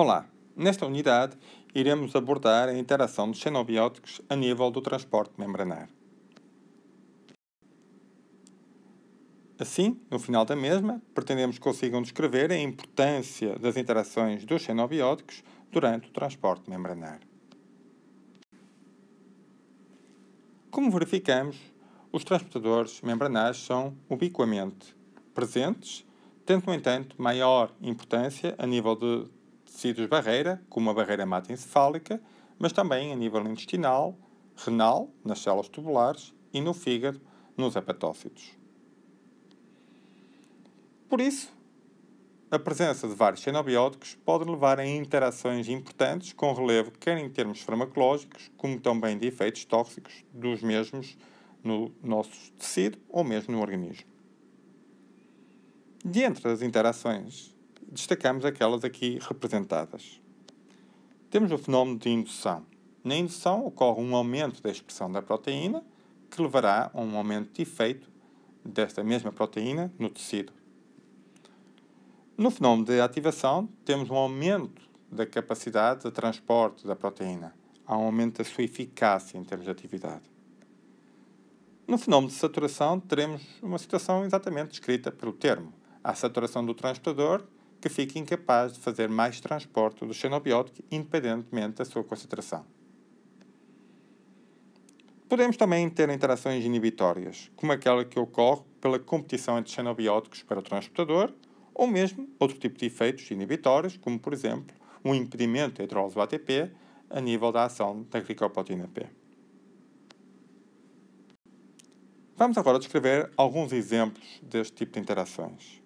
Olá! Nesta unidade, iremos abordar a interação dos xenobióticos a nível do transporte membranar. Assim, no final da mesma, pretendemos que consigam descrever a importância das interações dos xenobióticos durante o transporte membranar. Como verificamos, os transportadores membranares são ubiquamente presentes, tendo, no entanto, maior importância a nível de tecidos barreira, como a barreira hematoencefálica, mas também a nível intestinal, renal, nas células tubulares e no fígado, nos hepatócitos. Por isso, a presença de vários xenobióticos pode levar a interações importantes com relevo, quer em termos farmacológicos, como também de efeitos tóxicos dos mesmos no nosso tecido ou mesmo no organismo. Dentre as interações destacamos aquelas aqui representadas. Temos o fenómeno de indução. Na indução ocorre um aumento da expressão da proteína, que levará a um aumento de efeito desta mesma proteína no tecido. No fenómeno de ativação, temos um aumento da capacidade de transporte da proteína. Há um aumento da sua eficácia em termos de atividade. No fenómeno de saturação, teremos uma situação exatamente descrita pelo termo. Há saturação do transportador que fica incapaz de fazer mais transporte do xenobiótico independentemente da sua concentração. Podemos também ter interações inibitórias, como aquela que ocorre pela competição entre xenobióticos para o transportador, ou mesmo outro tipo de efeitos inibitórios, como por exemplo um impedimento de hidrólise do ATP a nível da ação da glicoproteína P. Vamos agora descrever alguns exemplos deste tipo de interações.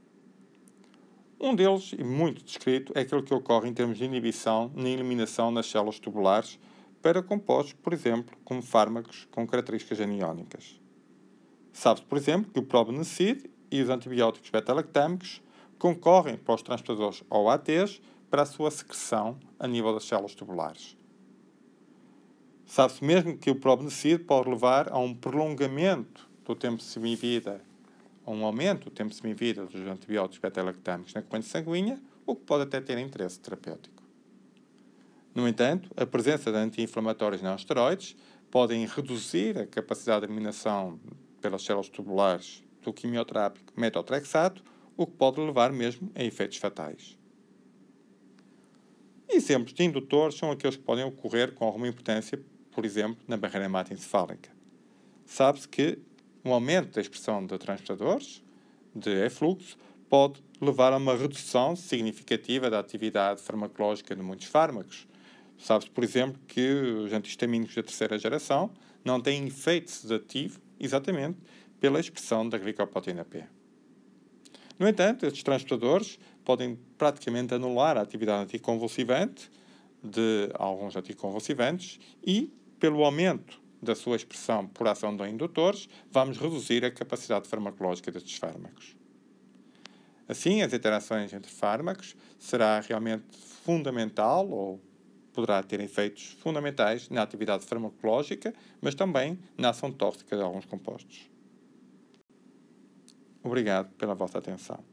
Um deles, e muito descrito, é aquele que ocorre em termos de inibição na eliminação nas células tubulares para compostos, por exemplo, como fármacos com características aniónicas. Sabe-se, por exemplo, que o probenecid e os antibióticos beta-lactâmicos concorrem para os transportadores OATs para a sua secreção a nível das células tubulares. Sabe-se mesmo que o probenecid pode levar a um prolongamento do tempo de semivida a um aumento do tempo de semivida dos antibióticos beta-lactâmicos na corrente sanguínea, o que pode até ter interesse terapêutico. No entanto, a presença de anti-inflamatórios não esteroides podem reduzir a capacidade de eliminação pelas células tubulares do quimioterápico metotrexato, o que pode levar mesmo a efeitos fatais. Exemplos de indutores são aqueles que podem ocorrer com alguma importância, por exemplo, na barreira hematoencefálica. Sabe-se que um aumento da expressão de transportadores, de efluxo, pode levar a uma redução significativa da atividade farmacológica de muitos fármacos. Sabe-se, por exemplo, que os antihistamínicos da terceira geração não têm efeito sedativo exatamente pela expressão da glicoproteína P. No entanto, estes transportadores podem praticamente anular a atividade anticonvulsivante de alguns anticonvulsivantes e, pelo aumento da sua expressão por ação de indutores, vamos reduzir a capacidade farmacológica destes fármacos. Assim, as interações entre fármacos será realmente fundamental ou poderá ter efeitos fundamentais na atividade farmacológica, mas também na ação tóxica de alguns compostos. Obrigado pela vossa atenção.